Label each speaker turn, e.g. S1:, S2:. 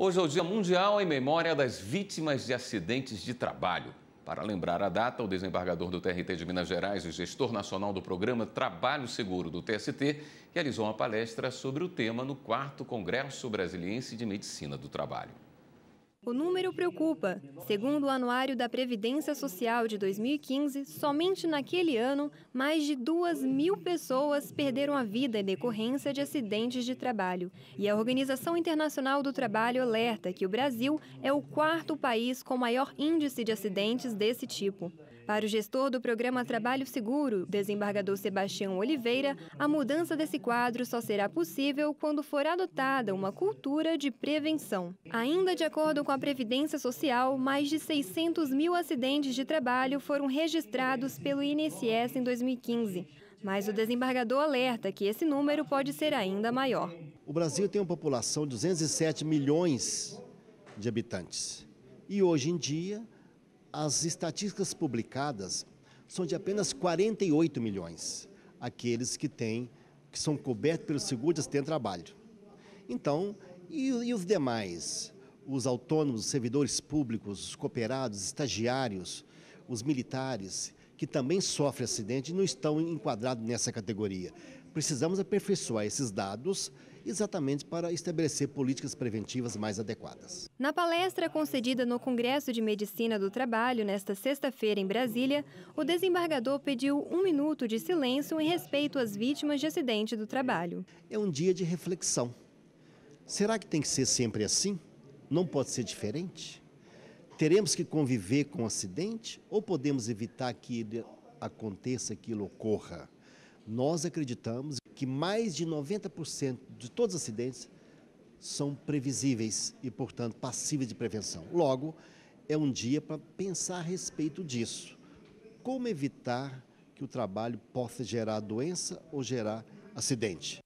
S1: Hoje é o Dia Mundial em memória das vítimas de acidentes de trabalho. Para lembrar a data, o desembargador do TRT de Minas Gerais e gestor nacional do programa Trabalho Seguro do TST realizou uma palestra sobre o tema no 4 Congresso Brasiliense de Medicina do Trabalho.
S2: O número preocupa. Segundo o Anuário da Previdência Social de 2015, somente naquele ano, mais de 2 mil pessoas perderam a vida em decorrência de acidentes de trabalho. E a Organização Internacional do Trabalho alerta que o Brasil é o quarto país com maior índice de acidentes desse tipo. Para o gestor do programa Trabalho Seguro, desembargador Sebastião Oliveira, a mudança desse quadro só será possível quando for adotada uma cultura de prevenção. Ainda de acordo com a Previdência Social, mais de 600 mil acidentes de trabalho foram registrados pelo INSS em 2015. Mas o desembargador alerta que esse número pode ser ainda maior.
S3: O Brasil tem uma população de 207 milhões de habitantes. E hoje em dia, as estatísticas publicadas são de apenas 48 milhões aqueles que têm, que são cobertos pelo seguro de acidente de trabalho. Então, e, e os demais? Os autônomos, os servidores públicos, os cooperados, estagiários, os militares, que também sofrem acidente não estão enquadrados nessa categoria precisamos aperfeiçoar esses dados exatamente para estabelecer políticas preventivas mais adequadas.
S2: Na palestra concedida no Congresso de Medicina do Trabalho, nesta sexta-feira em Brasília, o desembargador pediu um minuto de silêncio em respeito às vítimas de acidente do trabalho.
S3: É um dia de reflexão. Será que tem que ser sempre assim? Não pode ser diferente? Teremos que conviver com o acidente ou podemos evitar que ele aconteça, que ele ocorra? Nós acreditamos que mais de 90% de todos os acidentes são previsíveis e, portanto, passíveis de prevenção. Logo, é um dia para pensar a respeito disso. Como evitar que o trabalho possa gerar doença ou gerar acidente?